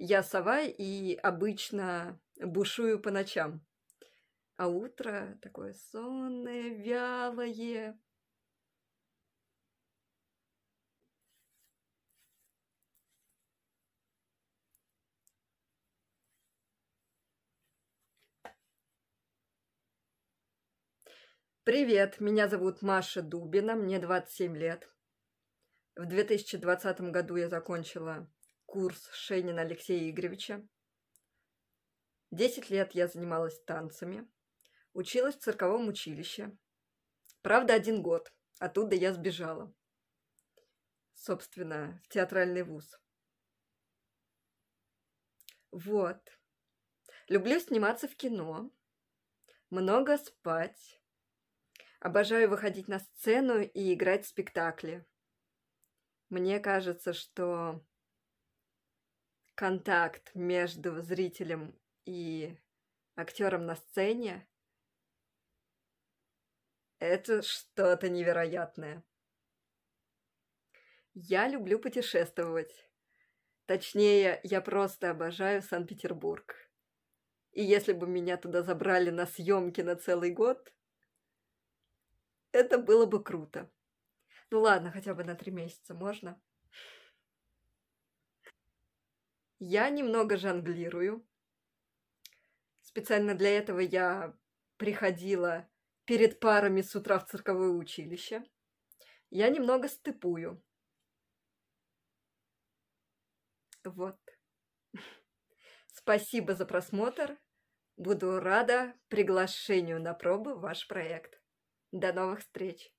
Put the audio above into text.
Я сова и обычно бушую по ночам. А утро такое сонное, вялое. Привет, меня зовут Маша Дубина, мне 27 лет. В 2020 году я закончила курс Шейнина Алексея Игоревича. Десять лет я занималась танцами, училась в цирковом училище. Правда, один год. Оттуда я сбежала. Собственно, в театральный вуз. Вот. Люблю сниматься в кино. Много спать. Обожаю выходить на сцену и играть в спектакли. Мне кажется, что контакт между зрителем и актером на сцене, это что-то невероятное. Я люблю путешествовать. Точнее, я просто обожаю Санкт-Петербург. И если бы меня туда забрали на съемки на целый год, это было бы круто. Ну ладно, хотя бы на три месяца можно. я немного жонглирую. Специально для этого я приходила перед парами с утра в цирковое училище. Я немного стыпую. Вот. Спасибо за просмотр. Буду рада приглашению на пробы в ваш проект. До новых встреч!